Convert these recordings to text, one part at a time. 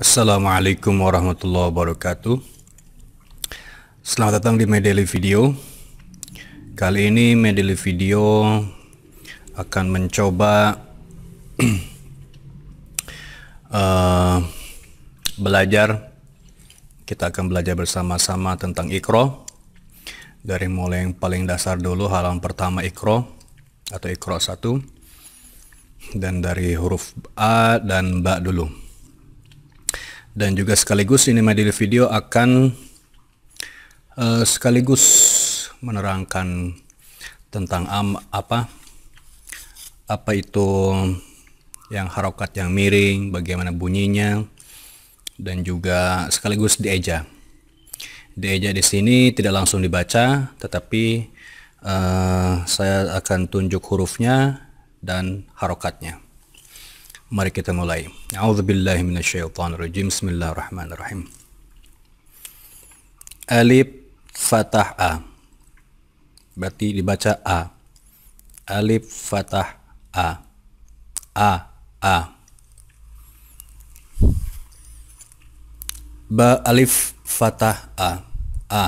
Assalamualaikum warahmatullahi wabarakatuh Selamat datang di Medeli Video Kali ini Medeli Video akan mencoba uh, belajar kita akan belajar bersama-sama tentang ikro dari mulai yang paling dasar dulu halaman pertama ikro atau ikro 1 dan dari huruf A dan Ba dulu dan juga sekaligus ini Daily Video akan uh, sekaligus menerangkan tentang am, apa apa itu yang harokat yang miring, bagaimana bunyinya dan juga sekaligus dieja. Dieja di sini tidak langsung dibaca, tetapi uh, saya akan tunjuk hurufnya dan harokatnya. Mari kita mulai. A'udzubillahi minasyaitonirrajim. Bismillahirrahmanirrahim. Alif fathah a. Berarti dibaca a. Alif fathah a. A a. Ba alif fathah a. A.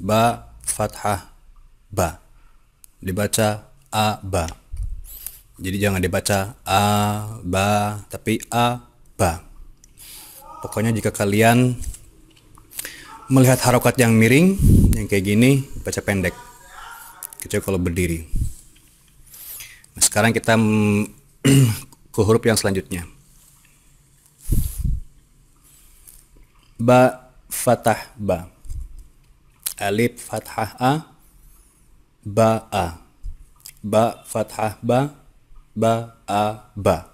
Ba fathah ba. Dibaca a ba. Jadi jangan dibaca a ba tapi a ba. Pokoknya jika kalian melihat harokat yang miring yang kayak gini baca pendek kecuali kalau berdiri. Nah, sekarang kita ke huruf yang selanjutnya. Ba fathah ba. Alif fathah a. Ba a. Ba fathah ba ba a ba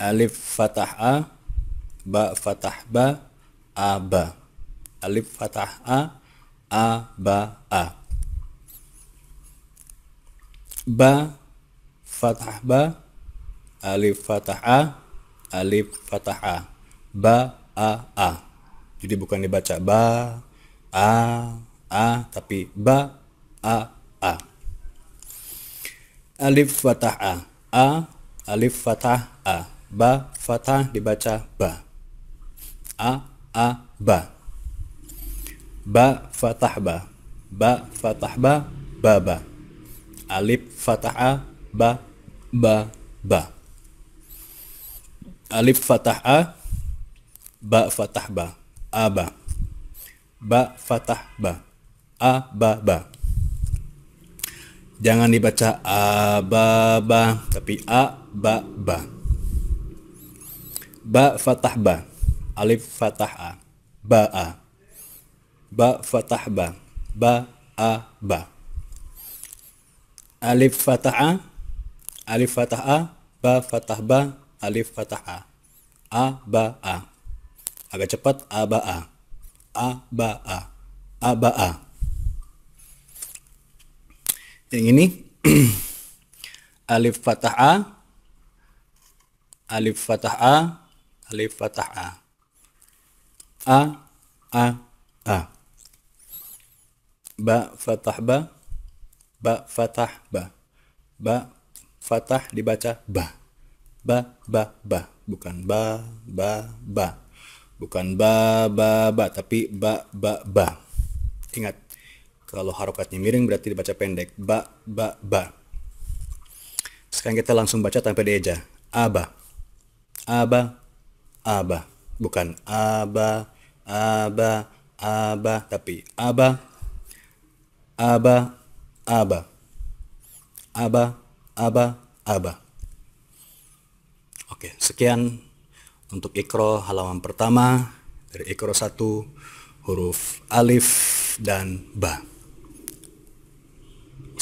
alif fatah a ba fatah ba a ba alif fatah a a ba a ba fathah ba alif fathah a alif fathah a ba a a jadi bukan dibaca ba a a tapi ba a alif fathah a a alif fathah a ba fathah dibaca ba a a ba ba fathah ba ba fathah ba ba ba alif fathah a ba ba ba alif fathah a ba fathah ba a ba ba fathah ba a ba ba Jangan dibaca ababa, tapi a ba ba. Ba fatah ba, alif fatah a, ba a. Ba fatah ba, ba a ba. Alif fatah a, alif fatah a, ba fatah ba, alif fatah a. A ba a. Agak cepat a ba a. A ba a. A ba a yang ini alif fathah a alif fathah a alif fathah a a a a ba fathah ba ba fathah ba ba fathah dibaca ba ba ba ba bukan ba ba ba bukan ba ba ba tapi ba ba ba ingat kalau harokatnya miring berarti dibaca pendek. Ba, ba, ba. Sekarang kita langsung baca tanpa dieja. Aba. Aba. Aba. Bukan aba, aba, aba. Tapi aba. Aba. Aba. Aba. Aba. Aba. Oke, sekian untuk ikro halaman pertama dari ikro 1 huruf alif dan ba.